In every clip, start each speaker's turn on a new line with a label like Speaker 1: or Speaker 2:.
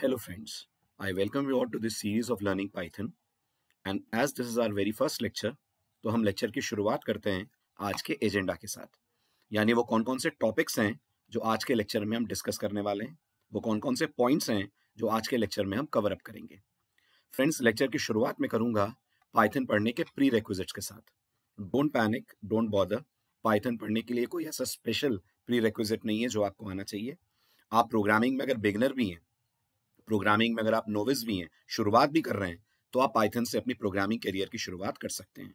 Speaker 1: Hello friends, I welcome you all to this series of learning Python and as this is our very first lecture, तो हम lecture की शुरुआत करते हैं आज के एजेंडा के साथ यानी वो कौन कौन से टॉपिक्स हैं जो आज के लेक्चर में हम डिस्कस करने वाले हैं वो कौन कौन से पॉइंट्स हैं जो आज के लेक्चर में हम कवर अप करेंगे फ्रेंड्स लेक्चर की शुरुआत में करूँगा पाइथन पढ़ने के प्री रेक्विजिट्स के साथ don't panic don't bother Python पढ़ने के लिए कोई ऐसा स्पेशल प्री रेक्विजिट नहीं है जो आपको आना चाहिए आप प्रोग्रामिंग में अगर बिगनर भी हैं प्रोग्रामिंग में अगर आप नोविस भी हैं शुरुआत भी कर रहे हैं तो आप पाइथन से अपनी प्रोग्रामिंग करियर की शुरुआत कर सकते हैं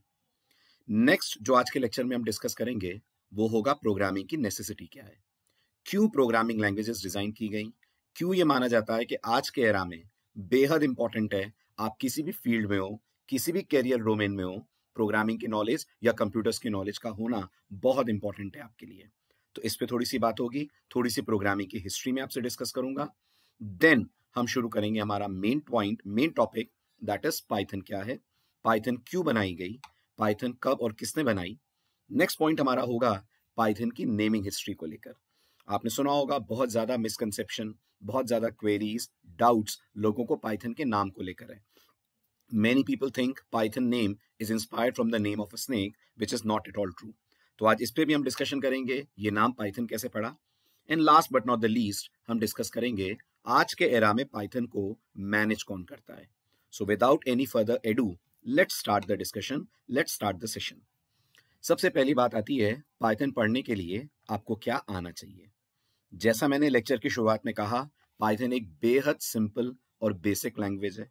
Speaker 1: नेक्स्ट जो आज के लेक्चर में हम डिस्कस करेंगे वो होगा प्रोग्रामिंग की नेसेसिटी क्या है क्यों प्रोग्रामिंग लैंग्वेजेस डिज़ाइन की गई क्यों ये माना जाता है कि आज के एरा में बेहद इंपॉर्टेंट है आप किसी भी फील्ड में हो किसी भी कैरियर डोमेन में हो प्रोग्रामिंग की नॉलेज या कंप्यूटर्स की नॉलेज का होना बहुत इंपॉर्टेंट है आपके लिए तो इस पर थोड़ी सी बात होगी थोड़ी सी प्रोग्रामिंग की हिस्ट्री में आपसे डिस्कस करूंगा देन हम शुरू करेंगे हमारा main point main topic that is Python क्या है पाइथन क्यों बनाई गई पाइथन कब और किसने बनाई नेक्स्ट पॉइंट हमारा होगा पाइथन की नेमिंग हिस्ट्री को लेकर आपने सुना होगा बहुत ज़्यादा मिसकनसेप्शन बहुत ज़्यादा क्वेरीज डाउट्स लोगों को पाइथन के नाम को लेकर है many people think Python name is inspired from the name of a snake which is not it all true तो आज इस पर भी हम डिस्कशन करेंगे ये नाम पाइथन कैसे पड़ा and last but not the least हम डिस्कस करेंगे आज के एरा में पाइथन को मैनेज कौन करता है so without any further ado let start the discussion let start the session सबसे पहली बात आती है पाइथन पढ़ने के लिए आपको क्या आना चाहिए जैसा मैंने लेक्चर की शुरुआत में कहा पाइथन एक बेहद सिंपल और बेसिक लैंग्वेज है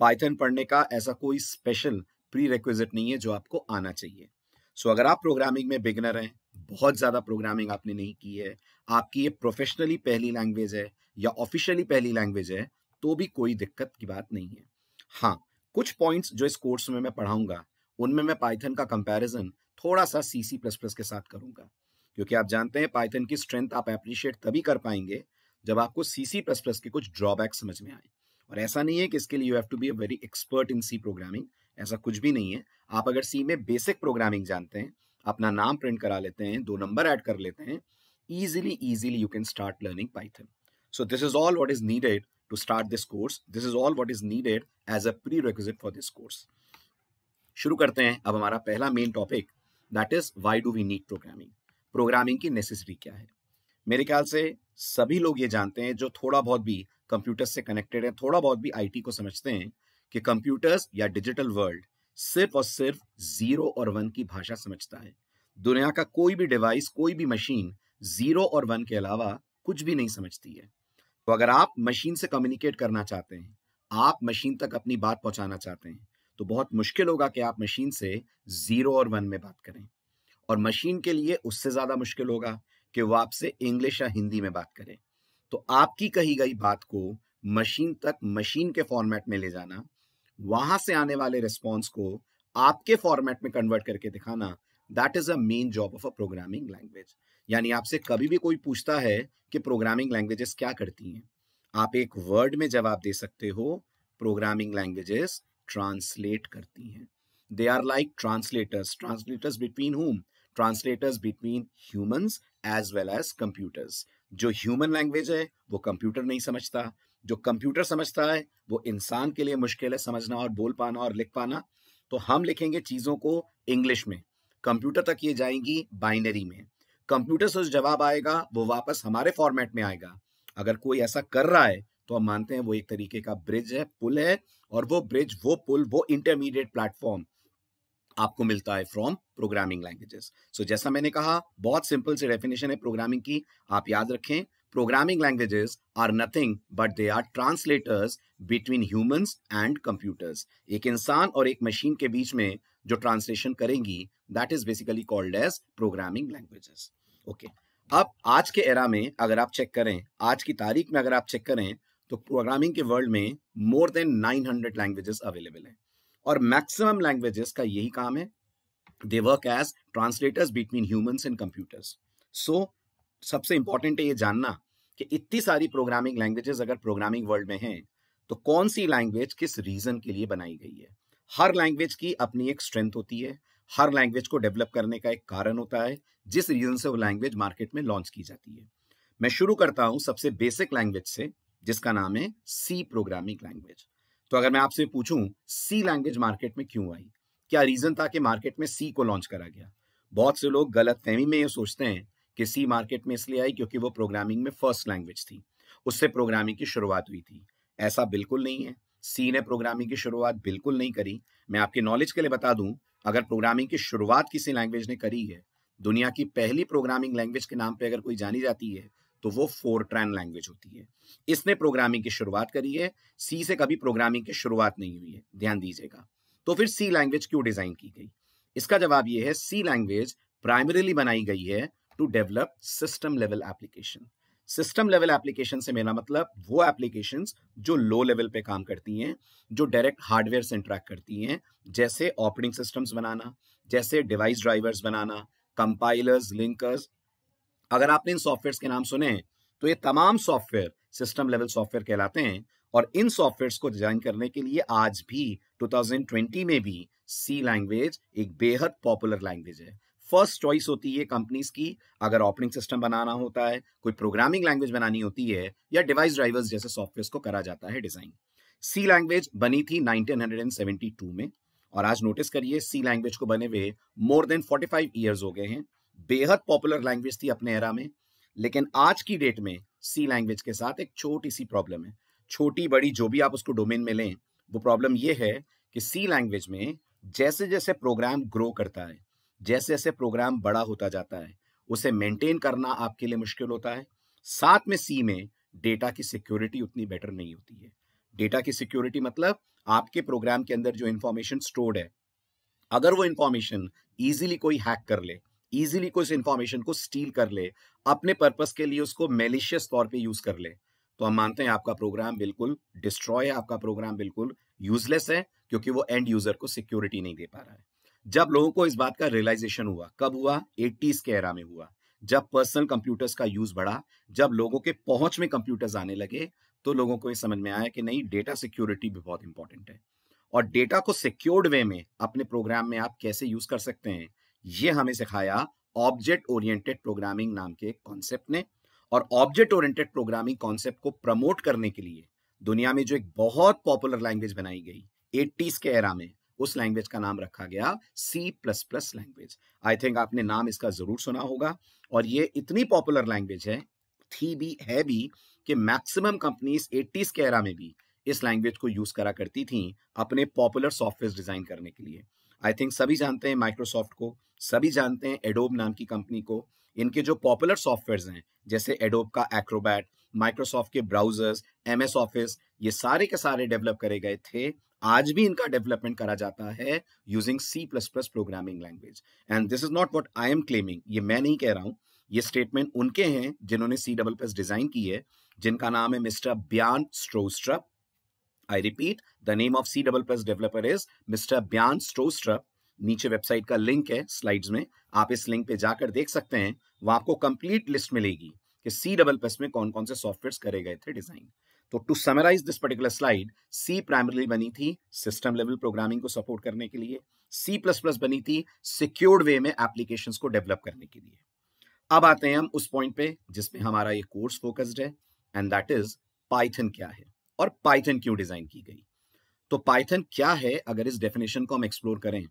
Speaker 1: पाइथन पढ़ने का ऐसा कोई स्पेशल प्री रिक्विजिट नहीं है जो आपको आना चाहिए सो so, अगर आप प्रोग्रामिंग में बिगनर हैं बहुत ज़्यादा प्रोग्रामिंग आपने नहीं की है आपकी ये प्रोफेशनली पहली लैंग्वेज है या ऑफिशियली पहली लैंग्वेज है तो भी कोई दिक्कत की बात नहीं है हाँ कुछ पॉइंट्स जो इस कोर्स में मैं पढ़ाऊंगा उनमें मैं पाइथन का कंपैरिजन थोड़ा सा सी सी प्लस प्लस के साथ करूंगा क्योंकि आप जानते हैं पाइथन की स्ट्रेंथ आप अप्रिशिएट तभी कर पाएंगे जब आपको सी सी प्लस प्लस के कुछ ड्रॉबैक समझ में आए और ऐसा नहीं है कि इसके लिए you have to be a very expert in C programming ऐसा कुछ भी नहीं है आप अगर सी में बेसिक प्रोग्रामिंग जानते हैं अपना नाम प्रिंट करा लेते हैं दो नंबर ऐड कर लेते हैं easily easily you can start learning Python So this is all what is needed to start this course. This is all what is needed as a prerequisite for this course. शुरू करते हैं अब हमारा पहला main topic that is why do we need programming programming की necessity क्या है मेरे ख्याल से सभी लोग ये जानते हैं जो थोड़ा बहुत भी कंप्यूटर से कनेक्टेड है थोड़ा बहुत भी आईटी को समझते हैं कि कंप्यूटर्स या डिजिटल वर्ल्ड सिर्फ और सिर्फ जीरो और वन की भाषा समझता है दुनिया का कोई भी डिवाइस कोई भी मशीन जीरो और वन के अलावा कुछ भी नहीं समझती है तो अगर आप मशीन से कम्युनिकेट करना चाहते हैं आप मशीन तक अपनी बात पहुंचाना चाहते हैं तो बहुत मुश्किल होगा कि आप मशीन से जीरो और वन में बात करें और मशीन के लिए उससे ज्यादा मुश्किल होगा कि वो आपसे इंग्लिश या हिंदी में बात करें तो आपकी कही गई बात को मशीन तक मशीन के फॉर्मेट में ले जाना वहां से आने वाले रिस्पॉन्स को आपके फॉर्मेट में कन्वर्ट करके दिखाना that is a main job of a programming language यानी आपसे कभी भी कोई पूछता है कि प्रोग्रामिंग लैंग्वेजेस क्या करती हैं आप एक वर्ड में जवाब दे सकते हो प्रोग्रामिंग लैंग्वेजेस ट्रांसलेट करती हैं they are like translators translators between hum translators between humans as well as computers जो ह्यूमन लैंग्वेज है वो कंप्यूटर नहीं समझता जो कंप्यूटर समझता है वो इंसान के लिए मुश्किल है समझना और बोल पाना और लिख पाना तो हम लिखेंगे चीज़ों को इंग्लिश में कंप्यूटर तक ये जाएंगी बाइनरी में कंप्यूटर से जवाब आएगा वो वापस हमारे फॉर्मेट में आएगा अगर कोई ऐसा कर रहा है तो हम मानते हैं वो एक तरीके का ब्रिज है पुल है और वो ब्रिज वो पुल वो इंटरमीडिएट प्लेटफॉर्म आपको मिलता है फ्रॉम प्रोग्रामिंग लैंग्वेजेस सो जैसा मैंने कहा बहुत सिंपल से डेफिनेशन है प्रोग्रामिंग की आप याद रखें programming languages are nothing but they are translators between humans and computers एक इंसान और एक मशीन के बीच में जो ट्रांसलेशन करेंगी that is basically called as programming languages okay अब आज के एरा में अगर आप चेक करें आज की तारीख में अगर आप चेक करें तो प्रोग्रामिंग के वर्ल्ड में more than 900 hundred languages available हैं और मैक्सिमम लैंग्वेजेस का यही काम है they work as translators between humans and computers so सबसे इंपॉर्टेंट है ये जानना कि इतनी सारी प्रोग्रामिंग लैंग्वेजेस अगर प्रोग्रामिंग वर्ल्ड में हैं तो कौन सी लैंग्वेज किस रीजन के लिए बनाई गई है हर लैंग्वेज की अपनी एक स्ट्रेंथ होती है हर लैंग्वेज को डेवलप करने का एक कारण होता है जिस रीजन से वो लैंग्वेज मार्केट में लॉन्च की जाती है मैं शुरू करता हूँ सबसे बेसिक लैंग्वेज से जिसका नाम है सी प्रोग्रामिंग लैंग्वेज तो अगर मैं आपसे पूछूं सी लैंग्वेज मार्केट में क्यों आई क्या रीजन था कि मार्केट में सी को लॉन्च करा गया बहुत से लोग गलत फहमी में ये सोचते हैं कि सी मार्केट में इसलिए आई क्योंकि वो प्रोग्रामिंग में फर्स्ट लैंग्वेज थी उससे प्रोग्रामिंग की शुरुआत हुई थी ऐसा बिल्कुल नहीं है सी ने प्रोग्रामिंग की शुरुआत बिल्कुल नहीं करी मैं आपके नॉलेज के लिए बता दूं अगर प्रोग्रामिंग की शुरुआत किसी लैंग्वेज ने करी है दुनिया की पहली प्रोग्रामिंग लैंग्वेज के नाम पे अगर कोई जानी जाती है तो वो फोरट्रैन लैंग्वेज होती है इसने प्रोग्रामिंग की शुरुआत करी है सी से कभी प्रोग्रामिंग की शुरुआत नहीं हुई है ध्यान दीजिएगा तो फिर सी लैंग्वेज क्यों डिजाइन की गई इसका जवाब यह है सी लैंग्वेज प्राइमरीली बनाई गई है to develop system level application system level application से मेरा मतलब वो एप्लीकेशन जो लो लेवल पे काम करती हैं जो डायरेक्ट हार्डवेयर से इंटरेक्ट करती हैं जैसे ऑपरेटिंग सिस्टम्स बनाना जैसे डिवाइस ड्राइवर्स बनाना कंपाइलर्स लिंकर्स अगर आपने इन सॉफ्टवेयर के नाम सुने तो ये तमाम सॉफ्टवेयर सिस्टम लेवल सॉफ्टवेयर कहलाते हैं और इन सॉफ्टवेयर्स को डिजाइन करने के लिए आज भी 2020 में भी सी लैंग्वेज एक बेहद पॉपुलर लैंग्वेज है फर्स्ट चॉइस होती है कंपनीज की अगर ऑपरेटिंग सिस्टम बनाना होता है कोई प्रोग्रामिंग लैंग्वेज बनानी होती है या डिवाइस ड्राइवर्स जैसे सॉफ्टवेयर को करा जाता है डिजाइन सी लैंग्वेज बनी थी 1972 में और आज नोटिस करिए सी लैंग्वेज को बने हुए मोर देन 45 ईयर्स हो गए हैं बेहद पॉपुलर लैंग्वेज थी अपने एरा में लेकिन आज की डेट में सी लैंग्वेज के साथ एक छोटी सी प्रॉब्लम है छोटी बड़ी जो भी आप उसको डोमेन में लें वो प्रॉब्लम ये है कि सी लैंग्वेज में जैसे जैसे प्रोग्राम ग्रो करता है जैसे जैसे प्रोग्राम बड़ा होता जाता है उसे मेंटेन करना आपके लिए मुश्किल होता है साथ में सी में डेटा की सिक्योरिटी उतनी बेटर नहीं होती है डेटा की सिक्योरिटी मतलब आपके प्रोग्राम के अंदर जो इन्फॉर्मेशन स्टोर्ड है अगर वो इन्फॉर्मेशन ईजिली कोई हैक कर ले ईजिली कोई इंफॉर्मेशन इन्फॉर्मेशन को स्टील कर ले अपने पर्पज के लिए उसको मेलिशियस तौर पर यूज कर ले तो हम मानते हैं आपका प्रोग्राम बिल्कुल डिस्ट्रॉय है आपका प्रोग्राम बिल्कुल यूजलेस है क्योंकि वो एंड यूजर को सिक्योरिटी नहीं दे पा रहा है जब लोगों को इस बात का रियलाइजेशन हुआ कब हुआ एटीज के एरा में हुआ जब पर्सनल कंप्यूटर्स का यूज बढ़ा जब लोगों के पहुंच में कंप्यूटर्स आने लगे तो लोगों को ये समझ में आया कि नहीं डेटा सिक्योरिटी भी बहुत इंपॉर्टेंट है और डेटा को सिक्योर्ड वे में अपने प्रोग्राम में आप कैसे यूज कर सकते हैं ये हमें सिखाया ऑब्जेक्ट ओरिएंटेड प्रोग्रामिंग नाम के कॉन्सेप्ट ने और ऑब्जेक्ट ओरिएंटेड प्रोग्रामिंग कॉन्सेप्ट को प्रमोट करने के लिए दुनिया में जो एक बहुत पॉपुलर लैंग्वेज बनाई गई एट्टीज के एरा में उस लैंग्वेज का नाम रखा गया C plus plus language I think आपने नाम इसका जरूर सुना होगा और ये इतनी पॉपुलर लैंग्वेज है थी भी है भी कि मैक्सिमम कंपनीज एट्टीज के एरा में भी इस लैंग्वेज को यूज करा करती थी अपने पॉपुलर सॉफ्टवेयर डिजाइन करने के लिए आई थिंक सभी जानते हैं माइक्रोसॉफ्ट को सभी जानते हैं एडोब नाम की कंपनी को इनके जो पॉपुलर सॉफ्टवेयर हैं जैसे एडोब का एक्रोबैट माइक्रोसॉफ्ट के ब्राउजर्स एम एस ऑफिस ये सारे के सारे डेवलप करे गए थे आज भी इनका डेवलपमेंट करा जाता है using C plus plus programming language and this is not what I am claiming ये मैं नहीं कह रहा हूँ ये स्टेटमेंट उनके हैं जिन्होंने सी डबल प्लस डिजाइन की है जिनका नाम है mister Bjarne Stroustrup I repeat, the name of C double plus developer is mister Bjarne नीचे वेबसाइट का लिंक है स्लाइड्स में आप इस लिंक पे जाकर देख सकते हैं वहां आपको कंप्लीट लिस्ट मिलेगी कि सी डबल प्लस में कौन कौन से सॉफ्टवेयर करे गए थे डिजाइन तो to summarise this particular slide C primarily बनी थी सिस्टम लेवल प्रोग्रामिंग को सपोर्ट करने के लिए सी प्लस प्लस बनी थी सिक्योर्ड वे में एप्लीकेशन को डेवलप करने के लिए अब आते हैं हम उस पॉइंट पे जिसमें हमारा ये कोर्स फोकस्ड है एंड दैट इज पाइथन क्या है और पाइथन क्यों डिजाइन की गई तो पाइथन क्या है अगर इस डेफिनेशन को हम एक्सप्लोर करें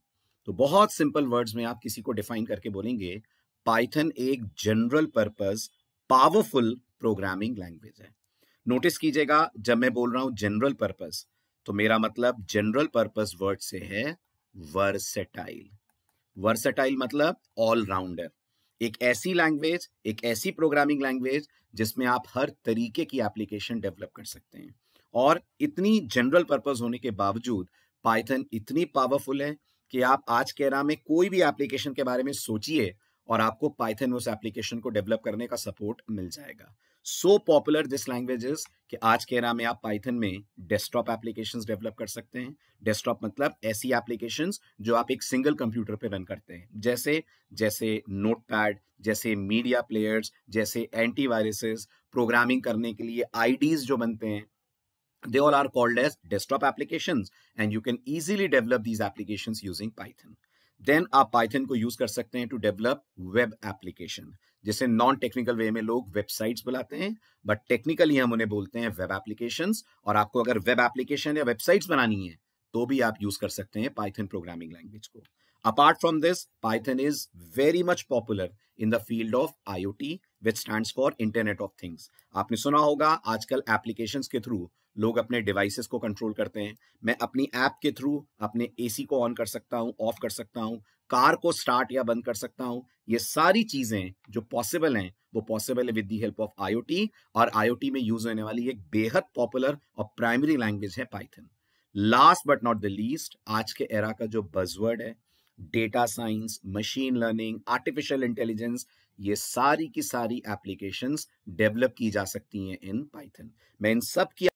Speaker 1: तो बहुत सिंपल वर्ड्स में आप किसी को डिफाइन करके बोलेंगे पाइथन एक general purpose powerful programming language है नोटिस कीजिएगा जब मैं बोल रहा हूं जनरल पर्पज तो मेरा मतलब जनरल पर्पज वर्ड से है वर्सेटाइल वर्सेटाइल मतलब ऑलराउंडर एक ऐसी लैंग्वेज एक ऐसी प्रोग्रामिंग लैंग्वेज जिसमें आप हर तरीके की एप्लीकेशन डेवलप कर सकते हैं और इतनी जनरल पर्पज होने के बावजूद पाइथन इतनी पावरफुल है कि आप आज के एरा में कोई भी एप्लीकेशन के बारे में सोचिए और आपको पाइथन उस एप्लीकेशन को डेवलप करने का सपोर्ट मिल जाएगा so popular this language is कि आज के एरा में आप पाइथन में डेस्कटॉप एप्लीकेशन डेवलप कर सकते हैं डेस्कटॉप मतलब ऐसी एप्लीकेशन जो आप एक सिंगल कंप्यूटर पर रन करते हैं जैसे जैसे नोटपैड जैसे मीडिया प्लेयर्स जैसे एंटीवायरसेस प्रोग्रामिंग करने के लिए आईडीज जो बनते हैं They all are called as desktop applications and you can easily develop these applications using Python. Then आप पाइथन को यूज कर सकते हैं टू डेवलप वेब एप्लीकेशन जिसे नॉन टेक्निकल वे में लोग वेबसाइट्स बुलाते हैं बट टेक्निकली हम उन्हें बोलते हैं वेब एप्लीकेशंस और आपको अगर वेब एप्लीकेशन या वेबसाइट्स बनानी है तो भी आप यूज कर सकते हैं पाइथन प्रोग्रामिंग लैंग्वेज को apart from this Python is very much popular in the field of IoT which stand for internet of things आपने सुना होगा आजकल एप्लीकेशन के थ्रू लोग अपने डिवाइसेस को कंट्रोल करते हैं मैं अपनी ऐप के थ्रू अपने एसी को ऑन कर सकता हूँ ऑफ कर सकता हूं कार को स्टार्ट या बंद कर सकता हूं ये सारी चीजें जो पॉसिबल हैं वो पॉसिबल है with the help of IoT और आईओटी में यूज होने वाली एक बेहद पॉपुलर और प्राइमरी लैंग्वेज है Python last but not the least आज के एरा का जो बजवर्ड है data science machine learning artificial intelligence ये सारी की सारी एप्लीकेशंस डेवलप की जा सकती हैं इन पाइथन मैं इन सब की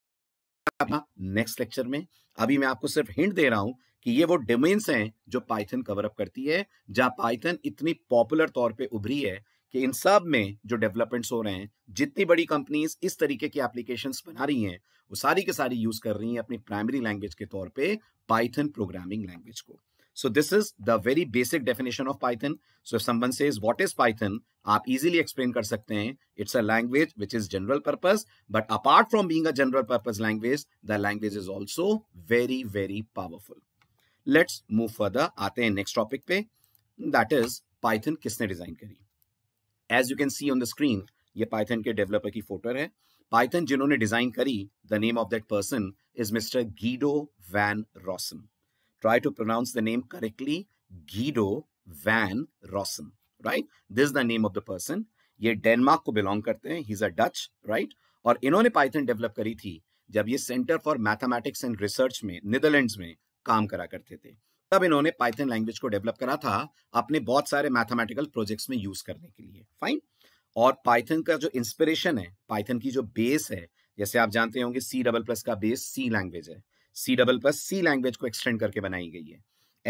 Speaker 1: नेक्स्ट लेक्चर में अभी मैं आपको सिर्फ हिंट दे रहा हूं कि ये वो डोमेन्स हैं जो पाइथन कवर अप करती है जहां पाइथन इतनी पॉपुलर तौर पे उभरी है कि इन सब में जो डेवलपमेंट्स हो रहे हैं जितनी बड़ी कंपनीज इस तरीके की एप्लीकेशन बना रही हैं वो सारी के सारी यूज कर रही हैं अपनी प्राइमरी लैंग्वेज के तौर पे पाइथन प्रोग्रामिंग लैंग्वेज को so this is the very basic definition of Python so संबंध से इज वॉट इज पाइथन आप इजिली एक्सप्लेन कर सकते हैं it's a language which is general purpose but apart from being general purpose language the language is also very very powerful let's move further आते हैं next topic पे that is Python किसने design करी as you can see on the screen ये Python के developer की photo है Python जिन्होंने डिजाइन करी the name of that person is mister Guido van Rossum try to pronounce the name correctly Guido van Rossum right this the name of the person ये Denmark को belong करते हैं he is a Dutch right और इन्होंने Python develop करी थी जब ये centre for mathematics and research में नीदरलैंड में काम करा करते थे तब इन्होंने पाइथन लैंग्वेज को डेवलप करा था अपने बहुत सारे मैथमेटिकल प्रोजेक्ट्स में यूज करने के लिए फाइन और पाइथन का जो इंस्पिरेशन है पाइथन की जो बेस है जैसे आप जानते होंगे सी डबल प्लस का बेस सी लैंग्वेज है C double plus C language को एक्सटेंड करके बनाई गई है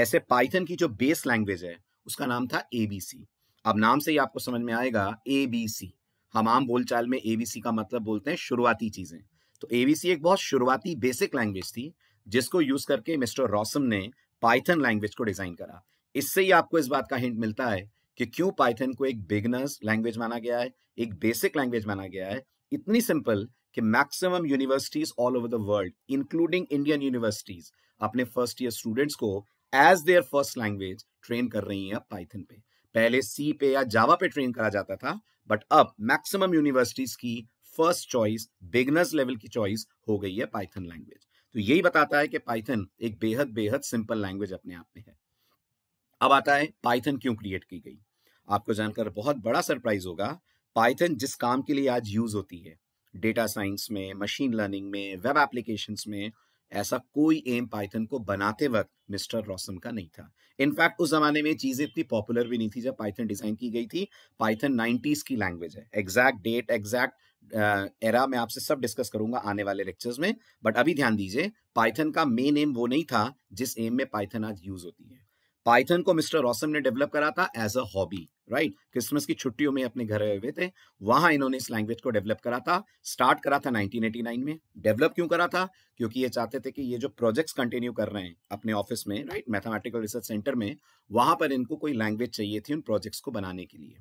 Speaker 1: ऐसे पाइथन की जो बेस लैंग्वेज है उसका नाम था एबीसी अब नाम से ही आपको समझ में आएगा एबीसी हम आम बोलचाल में एबीसी का मतलब बोलते हैं शुरुआती चीजें तो एबीसी एक बहुत शुरुआती बेसिक लैंग्वेज थी जिसको यूज करके मिस्टर रॉसम ने पाइथन लैंग्वेज को डिजाइन करा इससे ही आपको इस बात का हिंट मिलता है कि क्यों पाइथन को एक बिगनर्स लैंग्वेज माना गया है एक बेसिक लैंग्वेज माना गया है इतनी सिंपल कि maximum universities all over the world including Indian universities अपने फर्स्ट ईयर स्टूडेंट्स को as their first language train कर रही है पाइथन पे पहले सी पे या जावा पे ट्रेन करा जाता था बट अब मैक्सिमम यूनिवर्सिटीज की फर्स्ट चॉइस बिगनर्स लेवल की चॉइस हो गई है पाइथन लैंग्वेज तो यही बताता है कि पाइथन एक बेहद बेहद सिंपल लैंग्वेज अपने आप में है अब आता है पाइथन क्यों क्रिएट की गई आपको जानकर बहुत बड़ा सरप्राइज होगा पाइथन जिस काम के लिए आज यूज होती है डेटा साइंस में मशीन लर्निंग में वेब एप्लीकेशन में ऐसा कोई एम पाइथन को बनाते वक्त मिस्टर रॉसम का नहीं था इनफैक्ट उस जमाने में चीजें इतनी पॉपुलर भी नहीं थी जब पाइथन डिजाइन की गई थी पाइथन 90s की लैंग्वेज है एग्जैक्ट डेट एग्जैक्ट एरा मैं आपसे सब डिस्कस करूंगा आने वाले लेक्चर्स में बट अभी ध्यान दीजिए पाइथन का मेन एम वो नहीं था जिस एम में पाइथन आज यूज होती है पाइथन को मिस्टर रॉसम ने डेवलप करा था as a hobby right Christmas की छुट्टियों में अपने घर हुए थे वहां इन्होंने इस लैंग्वेज को डेवलप करा था स्टार्ट करा था 1989 में डेवलप क्यों करा था क्योंकि ये चाहते थे कि ये जो प्रोजेक्ट्स कंटिन्यू कर रहे हैं अपने ऑफिस में राइट मैथमेटिकल रिसर्च सेंटर में वहां पर इनको कोई लैंग्वेज चाहिए थी उन प्रोजेक्ट्स को बनाने के लिए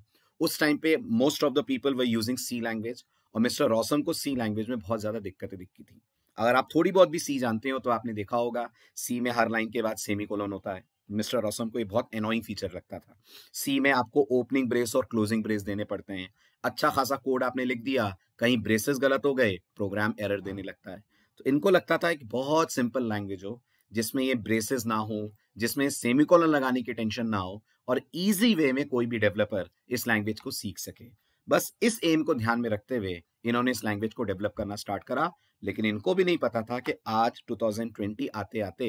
Speaker 1: उस टाइम पे most of the people were using C language और मिस्टर रोसम को सी लैंग्वेज में बहुत ज़्यादा दिक्कतें दिखती थी अगर आप थोड़ी बहुत भी सी जानते हो तो आपने देखा होगा सी में हर लाइन के बाद सेमी होता है मिस्टर रॉसम को ये बहुत एनोइंग फीचर लगता था सी में आपको ओपनिंग ब्रेस और क्लोजिंग ब्रेस देने पड़ते हैं अच्छा खासा कोड आपने लिख दिया कहीं ब्रेसेस गलत हो गए प्रोग्राम एरर देने लगता है तो इनको लगता था एक बहुत सिंपल लैंग्वेज हो जिसमें ये ब्रेसेस ना हो जिसमें सेमिकोलन लगाने की टेंशन ना हो और इजी वे में कोई भी डेवलपर इस लैंग्वेज को सीख सके बस इस एम को ध्यान में रखते हुए इन्होंने इस लैंग्वेज को डेवलप करना स्टार्ट करा लेकिन इनको भी नहीं पता था कि आज 2020 आते आते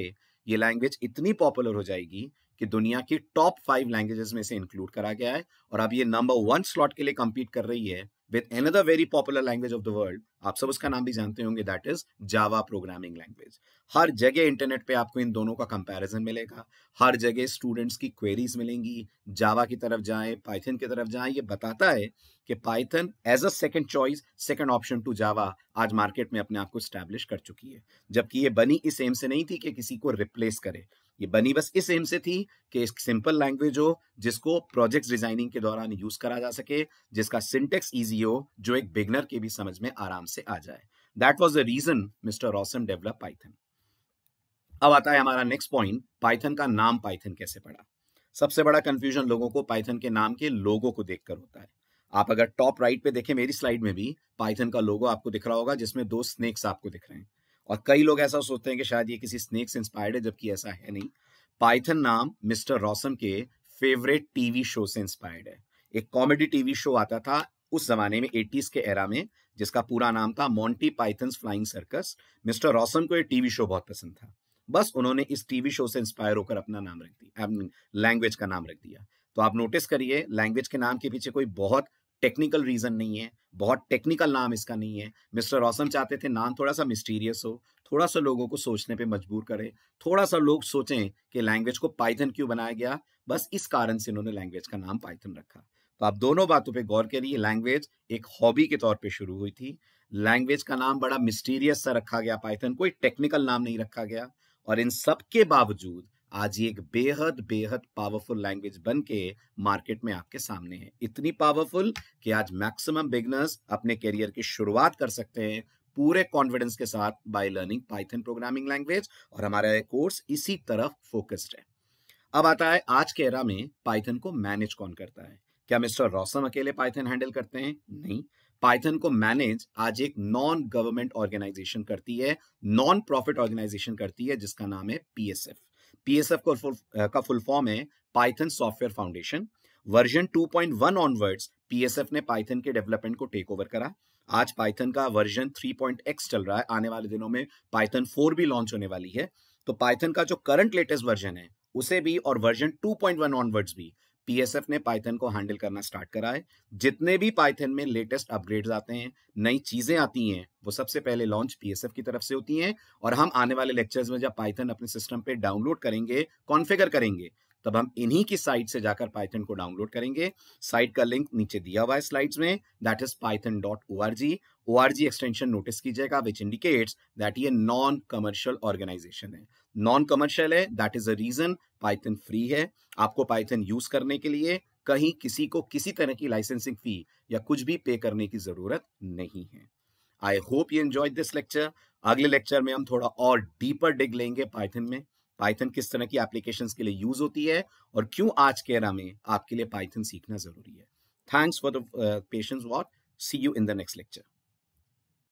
Speaker 1: ये लैंग्वेज इतनी पॉपुलर हो जाएगी कि दुनिया की टॉप फाइव लैंग्वेजेस में से इंक्लूड करा गया है और अब ये नंबर वन स्लॉट के लिए कम्पीट कर रही है with another very popular language of the world आप सब उसका नाम भी जानते होंगे that is Java programming language हर जगह इंटरनेट पे आपको इन दोनों का कंपैरिजन मिलेगा हर जगह स्टूडेंट्स की क्वेरीज मिलेंगी जावा की तरफ जाएं पाइथन की तरफ जाएं ये बताता है कि Python as a second choice second option to Java आज मार्केट में अपने आप को स्टैब्लिश कर चुकी है जबकि ये बनी इस एम से नहीं थी कि किसी को रिप्लेस करे ये बनी बस इस एम से थी कि एक सिंपल लैंग्वेज हो जिसको प्रोजेक्ट डिजाइनिंग के दौरान यूज करा जा सके जिसका सिंटेक्स इजी हो जो एक बिगनर के भी समझ में आराम से आ जाए that was the reason mister Rossum develop Python अब आता है हमारा नेक्स्ट पॉइंट पाइथन का नाम पाइथन कैसे पड़ा सबसे बड़ा कंफ्यूजन लोगों को पाइथन के नाम के लोगों को देखकर होता है आप अगर टॉप राइट पे देखें मेरी स्लाइड में भी पाइथन का लोगो आपको दिख रहा होगा जिसमें दो स्नेक्स आपको दिख रहे हैं और कई लोग ऐसा सोचते हैं कि शायद ये किसी स्नेक से इंस्पायर्ड है जबकि ऐसा है नहीं पाइथन नाम मिस्टर रॉसम के फेवरेट टीवी शो से इंस्पायर्ड है एक कॉमेडी टीवी शो आता था उस जमाने में एटीज के एरा में जिसका पूरा नाम था Monty Python flying circus mister Rossum को यह टीवी शो बहुत पसंद था बस उन्होंने इस टीवी शो से इंस्पायर होकर अपना नाम रख दिया लैंग्वेज का नाम रख दिया तो आप नोटिस करिए लैंग्वेज के नाम के पीछे कोई बहुत टेक्निकल रीजन नहीं है बहुत टेक्निकल नाम इसका नहीं है मिस्टर रौसम चाहते थे नाम थोड़ा सा मिस्टीरियस हो थोड़ा सा लोगों को सोचने पे मजबूर करे थोड़ा सा लोग सोचें कि लैंग्वेज को पाइथन क्यों बनाया गया बस इस कारण से इन्होंने लैंग्वेज का नाम पाइथन रखा तो आप दोनों बातों पे गौर करिए लैंग्वेज एक हॉबी के तौर पे शुरू हुई थी लैंग्वेज का नाम बड़ा मिस्टीरियस सा रखा गया पाइथन कोई टेक्निकल नाम नहीं रखा गया और इन सब के बावजूद आज ये एक बेहद बेहद पावरफुल लैंग्वेज बन के मार्केट में आपके सामने है इतनी पावरफुल कि आज मैक्सिमम बिगनर्स अपने करियर की शुरुआत कर सकते हैं पूरे कॉन्फिडेंस के साथ by learning Python programming language और हमारा कोर्स इसी तरफ फोकस्ड है अब आता है आज के एरा में पाइथन को मैनेज कौन करता है क्या मिस्टर रौसम अकेले पाइथन हैंडल करते हैं नहीं पाइथन को मैनेज आज एक नॉन गवर्नमेंट ऑर्गेनाइजेशन करती है नॉन प्रॉफिट ऑर्गेनाइजेशन करती है जिसका नाम है पीएसएफ पीएसएफ uh, का फुल फॉर्म है Python software foundation version 2.1 onwards PSF ने पाइथन के डेवलपमेंट को टेक ओवर करा आज पाइथन का वर्जन 3.x चल रहा है आने वाले दिनों में पाइथन 4 भी लॉन्च होने वाली है तो पाइथन का जो करंट लेटेस्ट वर्जन है उसे भी और वर्जन 2.1 ऑनवर्ड्स भी पीएसएफ ने पाइथन को हैंडल करना स्टार्ट करा है जितने भी पाइथन में लेटेस्ट अपग्रेड्स आते हैं नई चीजें आती हैं वो सबसे पहले लॉन्च पीएसएफ की तरफ से होती हैं और हम आने वाले लेक्चर्स में जब पाइथन अपने सिस्टम पे डाउनलोड करेंगे कॉन्फ़िगर करेंगे तब हम इन्हीं की साइट से जाकर पाइथन को डाउनलोड करेंगे साइट का लिंक नीचे दिया हुआ है स्लाइड्स में that is Python dot O R G O R G extension notice कीजिएगा विच इंडिकेट्स दैट ये नॉन कमर्शियल ऑर्गेनाइजेशन है नॉन कमर्शियल है that is a reason Python free है आपको पाइथन यूज करने के लिए कहीं किसी को किसी तरह की लाइसेंसिंग फी या कुछ भी पे करने की जरूरत नहीं है I hope you enjoy this lecture अगले लेक्चर में हम थोड़ा और डीपर डिग लेंगे पाइथन में पाइथन किस तरह की एप्लीकेशंस के लिए यूज होती है और क्यों आज के एरा में आपके लिए पाइथन सीखना जरूरी है thanks for the patience what see you in the next lecture